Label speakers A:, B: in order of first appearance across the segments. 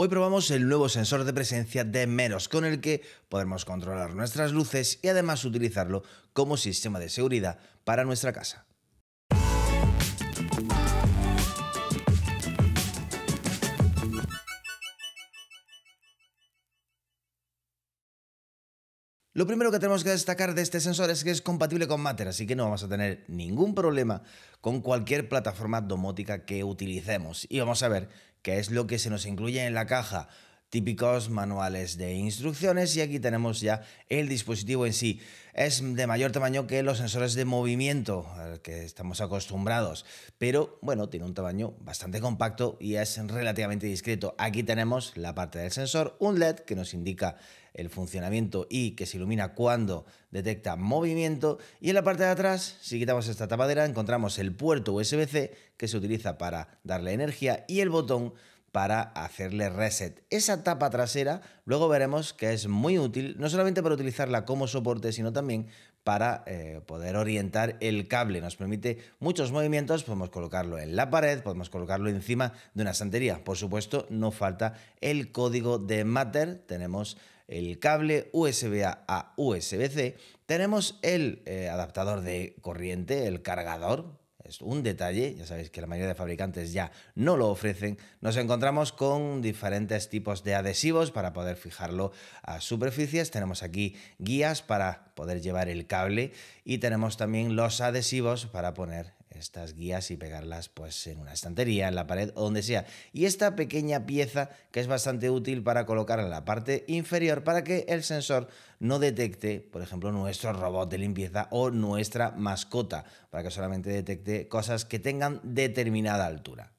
A: Hoy probamos el nuevo sensor de presencia de Meros, con el que podemos controlar nuestras luces y además utilizarlo como sistema de seguridad para nuestra casa. Lo primero que tenemos que destacar de este sensor es que es compatible con Matter, así que no vamos a tener ningún problema con cualquier plataforma domótica que utilicemos. Y vamos a ver que es lo que se nos incluye en la caja típicos manuales de instrucciones y aquí tenemos ya el dispositivo en sí. Es de mayor tamaño que los sensores de movimiento al que estamos acostumbrados, pero bueno, tiene un tamaño bastante compacto y es relativamente discreto. Aquí tenemos la parte del sensor, un LED que nos indica el funcionamiento y que se ilumina cuando detecta movimiento. Y en la parte de atrás, si quitamos esta tapadera, encontramos el puerto USB-C que se utiliza para darle energía y el botón para hacerle reset. Esa tapa trasera luego veremos que es muy útil, no solamente para utilizarla como soporte, sino también para eh, poder orientar el cable. Nos permite muchos movimientos, podemos colocarlo en la pared, podemos colocarlo encima de una santería. Por supuesto, no falta el código de Matter, tenemos el cable USB-A a USB-C, tenemos el eh, adaptador de corriente, el cargador, es un detalle, ya sabéis que la mayoría de fabricantes ya no lo ofrecen, nos encontramos con diferentes tipos de adhesivos para poder fijarlo a superficies. Tenemos aquí guías para poder llevar el cable y tenemos también los adhesivos para poner estas guías y pegarlas pues en una estantería, en la pared o donde sea. Y esta pequeña pieza que es bastante útil para colocar en la parte inferior para que el sensor no detecte, por ejemplo, nuestro robot de limpieza o nuestra mascota, para que solamente detecte cosas que tengan determinada altura.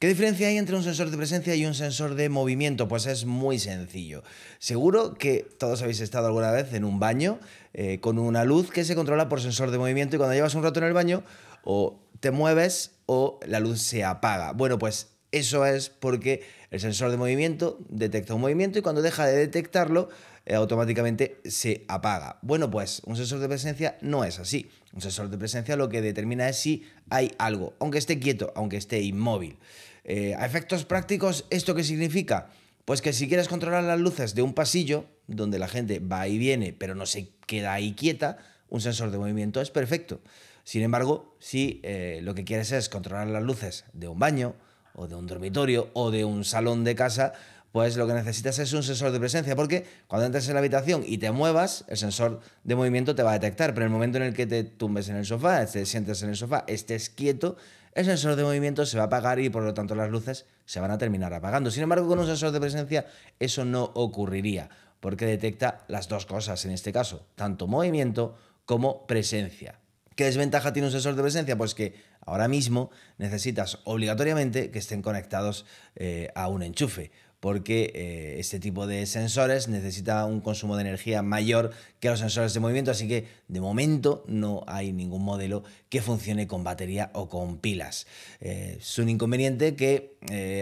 A: ¿Qué diferencia hay entre un sensor de presencia y un sensor de movimiento? Pues es muy sencillo. Seguro que todos habéis estado alguna vez en un baño eh, con una luz que se controla por sensor de movimiento y cuando llevas un rato en el baño o te mueves o la luz se apaga. Bueno, pues eso es porque el sensor de movimiento detecta un movimiento y cuando deja de detectarlo, eh, automáticamente se apaga. Bueno, pues un sensor de presencia no es así. Un sensor de presencia lo que determina es si hay algo, aunque esté quieto, aunque esté inmóvil. Eh, a efectos prácticos, ¿esto qué significa? Pues que si quieres controlar las luces de un pasillo, donde la gente va y viene, pero no se queda ahí quieta, un sensor de movimiento es perfecto. Sin embargo, si eh, lo que quieres es controlar las luces de un baño o de un dormitorio o de un salón de casa, pues lo que necesitas es un sensor de presencia, porque cuando entres en la habitación y te muevas, el sensor de movimiento te va a detectar, pero en el momento en el que te tumbes en el sofá, te sientes en el sofá, estés quieto, el sensor de movimiento se va a apagar y por lo tanto las luces se van a terminar apagando. Sin embargo, con un sensor de presencia eso no ocurriría, porque detecta las dos cosas en este caso, tanto movimiento como presencia. ¿Qué desventaja tiene un sensor de presencia? Pues que ahora mismo necesitas obligatoriamente que estén conectados eh, a un enchufe, porque eh, este tipo de sensores necesita un consumo de energía mayor que los sensores de movimiento, así que de momento no hay ningún modelo que funcione con batería o con pilas. Eh, es un inconveniente que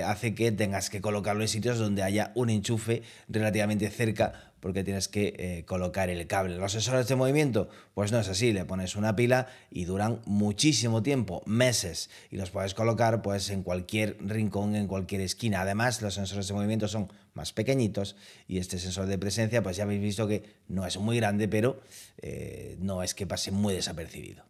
A: hace que tengas que colocarlo en sitios donde haya un enchufe relativamente cerca porque tienes que eh, colocar el cable. Los sensores de movimiento, pues no es así, le pones una pila y duran muchísimo tiempo, meses, y los puedes colocar pues en cualquier rincón, en cualquier esquina. Además, los sensores de movimiento son más pequeñitos y este sensor de presencia, pues ya habéis visto que no es muy grande, pero eh, no es que pase muy desapercibido.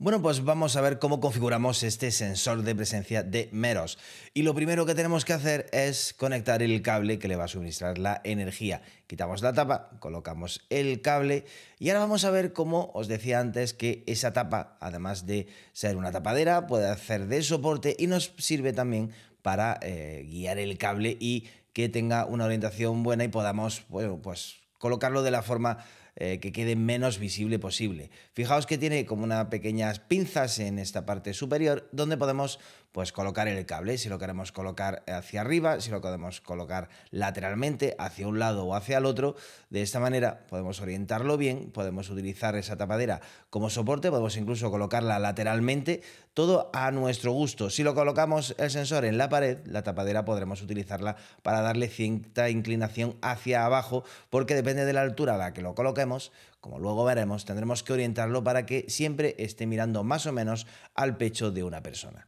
A: Bueno, pues vamos a ver cómo configuramos este sensor de presencia de Meros. Y lo primero que tenemos que hacer es conectar el cable que le va a suministrar la energía. Quitamos la tapa, colocamos el cable y ahora vamos a ver cómo os decía antes que esa tapa, además de ser una tapadera, puede hacer de soporte y nos sirve también para eh, guiar el cable y que tenga una orientación buena y podamos, bueno, pues colocarlo de la forma eh, que quede menos visible posible. Fijaos que tiene como unas pequeñas pinzas en esta parte superior donde podemos pues colocar el cable, si lo queremos colocar hacia arriba, si lo podemos colocar lateralmente, hacia un lado o hacia el otro. De esta manera podemos orientarlo bien, podemos utilizar esa tapadera como soporte, podemos incluso colocarla lateralmente, todo a nuestro gusto. Si lo colocamos el sensor en la pared, la tapadera podremos utilizarla para darle cierta inclinación hacia abajo, porque depende de la altura a la que lo coloquemos, como luego veremos, tendremos que orientarlo para que siempre esté mirando más o menos al pecho de una persona.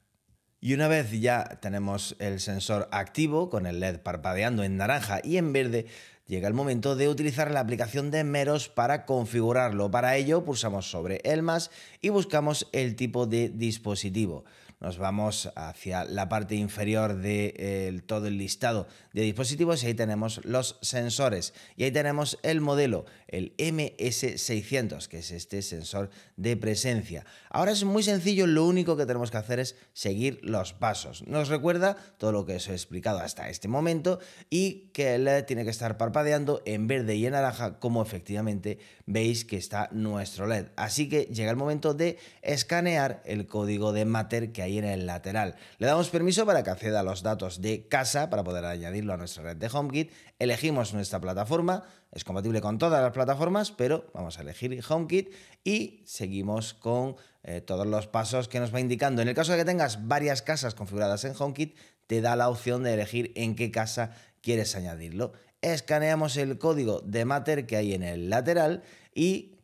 A: Y una vez ya tenemos el sensor activo con el LED parpadeando en naranja y en verde, llega el momento de utilizar la aplicación de Meros para configurarlo. Para ello pulsamos sobre el más y buscamos el tipo de dispositivo nos vamos hacia la parte inferior de eh, todo el listado de dispositivos y ahí tenemos los sensores. Y ahí tenemos el modelo, el MS600, que es este sensor de presencia. Ahora es muy sencillo, lo único que tenemos que hacer es seguir los pasos. Nos recuerda todo lo que os he explicado hasta este momento y que LED tiene que estar parpadeando en verde y en naranja como efectivamente veis que está nuestro LED. Así que llega el momento de escanear el código de Matter que hay en el lateral. Le damos permiso para que acceda a los datos de casa para poder añadirlo a nuestra red de HomeKit. Elegimos nuestra plataforma, es compatible con todas las plataformas, pero vamos a elegir HomeKit y seguimos con eh, todos los pasos que nos va indicando. En el caso de que tengas varias casas configuradas en HomeKit, te da la opción de elegir en qué casa quieres añadirlo escaneamos el código de Matter que hay en el lateral y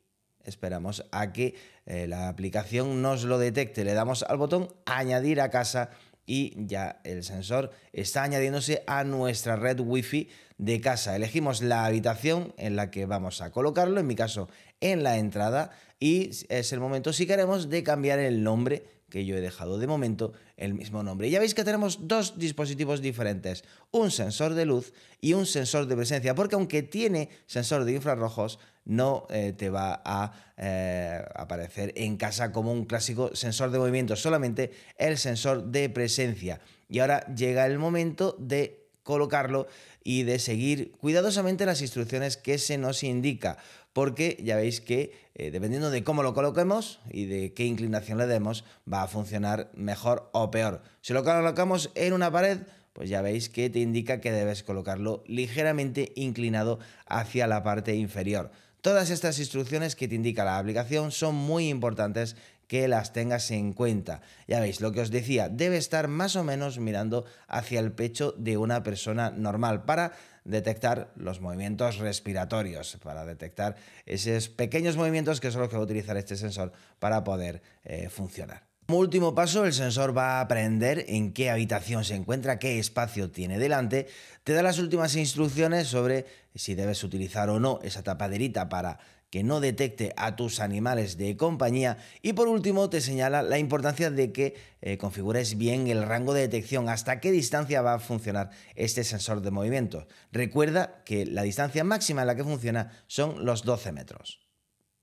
A: esperamos a que eh, la aplicación nos lo detecte. Le damos al botón añadir a casa y ya el sensor está añadiéndose a nuestra red wifi de casa. Elegimos la habitación en la que vamos a colocarlo, en mi caso en la entrada, y es el momento, si queremos, de cambiar el nombre que yo he dejado de momento el mismo nombre. ya veis que tenemos dos dispositivos diferentes, un sensor de luz y un sensor de presencia, porque aunque tiene sensor de infrarrojos, no eh, te va a eh, aparecer en casa como un clásico sensor de movimiento, solamente el sensor de presencia. Y ahora llega el momento de colocarlo y de seguir cuidadosamente las instrucciones que se nos indica, porque ya veis que eh, dependiendo de cómo lo coloquemos y de qué inclinación le demos, va a funcionar mejor o peor. Si lo colocamos en una pared, pues ya veis que te indica que debes colocarlo ligeramente inclinado hacia la parte inferior. Todas estas instrucciones que te indica la aplicación son muy importantes que las tengas en cuenta. Ya veis, lo que os decía, debe estar más o menos mirando hacia el pecho de una persona normal para detectar los movimientos respiratorios, para detectar esos pequeños movimientos que son los que va a utilizar este sensor para poder eh, funcionar. Como último paso, el sensor va a aprender en qué habitación se encuentra, qué espacio tiene delante, te da las últimas instrucciones sobre si debes utilizar o no esa tapaderita para que no detecte a tus animales de compañía y por último te señala la importancia de que eh, configures bien el rango de detección, hasta qué distancia va a funcionar este sensor de movimiento. Recuerda que la distancia máxima en la que funciona son los 12 metros.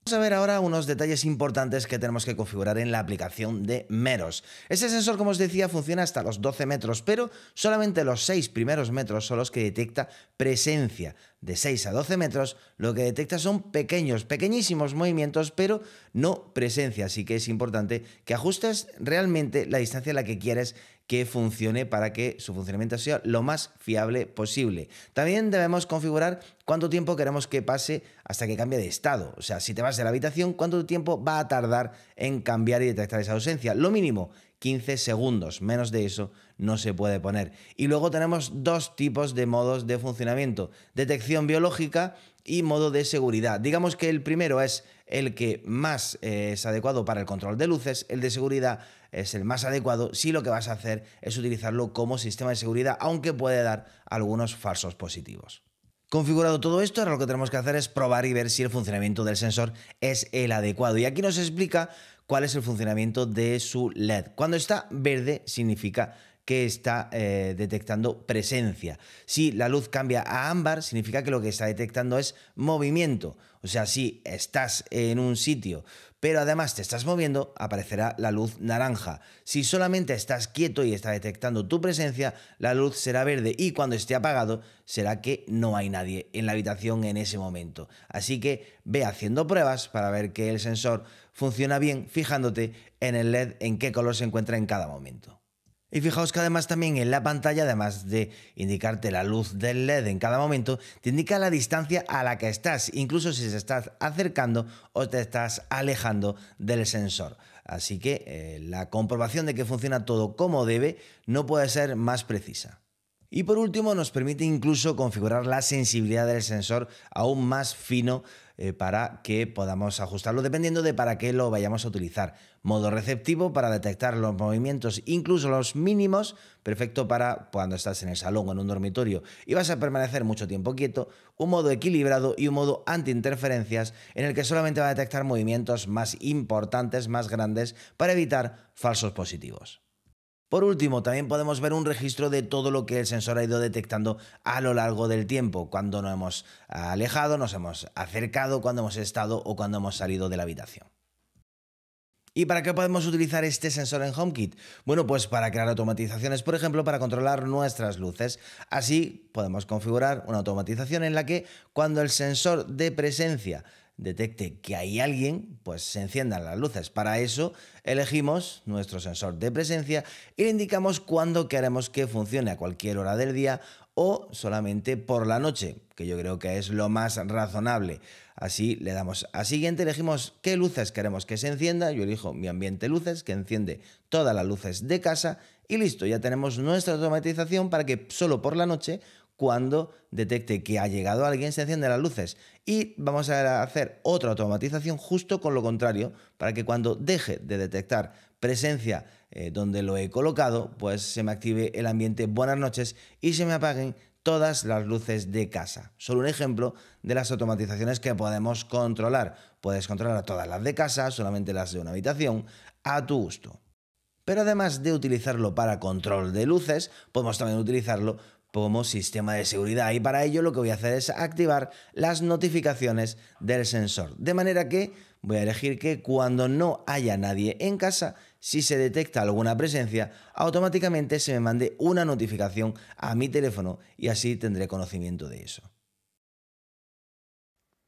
A: Vamos a ver ahora unos detalles importantes que tenemos que configurar en la aplicación de Meros. Ese sensor, como os decía, funciona hasta los 12 metros, pero solamente los 6 primeros metros son los que detecta presencia. De 6 a 12 metros, lo que detecta son pequeños, pequeñísimos movimientos, pero no presencia. Así que es importante que ajustes realmente la distancia a la que quieres que funcione para que su funcionamiento sea lo más fiable posible. También debemos configurar cuánto tiempo queremos que pase hasta que cambie de estado. O sea, si te vas de la habitación, cuánto tiempo va a tardar en cambiar y detectar esa ausencia. Lo mínimo, 15 segundos. Menos de eso no se puede poner. Y luego tenemos dos tipos de modos de funcionamiento. Detección biológica y modo de seguridad. Digamos que el primero es el que más eh, es adecuado para el control de luces, el de seguridad es el más adecuado si lo que vas a hacer es utilizarlo como sistema de seguridad, aunque puede dar algunos falsos positivos. Configurado todo esto, ahora lo que tenemos que hacer es probar y ver si el funcionamiento del sensor es el adecuado. Y aquí nos explica cuál es el funcionamiento de su LED. Cuando está verde significa que está eh, detectando presencia. Si la luz cambia a ámbar, significa que lo que está detectando es movimiento. O sea, si estás en un sitio, pero además te estás moviendo, aparecerá la luz naranja. Si solamente estás quieto y está detectando tu presencia, la luz será verde y cuando esté apagado será que no hay nadie en la habitación en ese momento. Así que ve haciendo pruebas para ver que el sensor funciona bien fijándote en el LED en qué color se encuentra en cada momento. Y fijaos que además también en la pantalla, además de indicarte la luz del LED en cada momento, te indica la distancia a la que estás, incluso si se estás acercando o te estás alejando del sensor. Así que eh, la comprobación de que funciona todo como debe no puede ser más precisa. Y por último, nos permite incluso configurar la sensibilidad del sensor aún más fino eh, para que podamos ajustarlo dependiendo de para qué lo vayamos a utilizar. Modo receptivo para detectar los movimientos, incluso los mínimos, perfecto para cuando estás en el salón o en un dormitorio y vas a permanecer mucho tiempo quieto. Un modo equilibrado y un modo anti-interferencias en el que solamente va a detectar movimientos más importantes, más grandes, para evitar falsos positivos. Por último, también podemos ver un registro de todo lo que el sensor ha ido detectando a lo largo del tiempo, cuando nos hemos alejado, nos hemos acercado, cuando hemos estado o cuando hemos salido de la habitación. ¿Y para qué podemos utilizar este sensor en HomeKit? Bueno, pues para crear automatizaciones, por ejemplo, para controlar nuestras luces. Así podemos configurar una automatización en la que cuando el sensor de presencia detecte que hay alguien, pues se enciendan las luces. Para eso elegimos nuestro sensor de presencia y le indicamos cuándo queremos que funcione a cualquier hora del día o solamente por la noche, que yo creo que es lo más razonable. Así le damos a siguiente, elegimos qué luces queremos que se encienda, yo elijo mi ambiente luces, que enciende todas las luces de casa y listo, ya tenemos nuestra automatización para que solo por la noche cuando detecte que ha llegado alguien se encienden las luces. Y vamos a hacer otra automatización justo con lo contrario, para que cuando deje de detectar presencia eh, donde lo he colocado, pues se me active el ambiente buenas noches y se me apaguen todas las luces de casa. Solo un ejemplo de las automatizaciones que podemos controlar. Puedes controlar todas las de casa, solamente las de una habitación, a tu gusto. Pero además de utilizarlo para control de luces, podemos también utilizarlo como sistema de seguridad. Y para ello lo que voy a hacer es activar las notificaciones del sensor. De manera que voy a elegir que cuando no haya nadie en casa, si se detecta alguna presencia, automáticamente se me mande una notificación a mi teléfono y así tendré conocimiento de eso.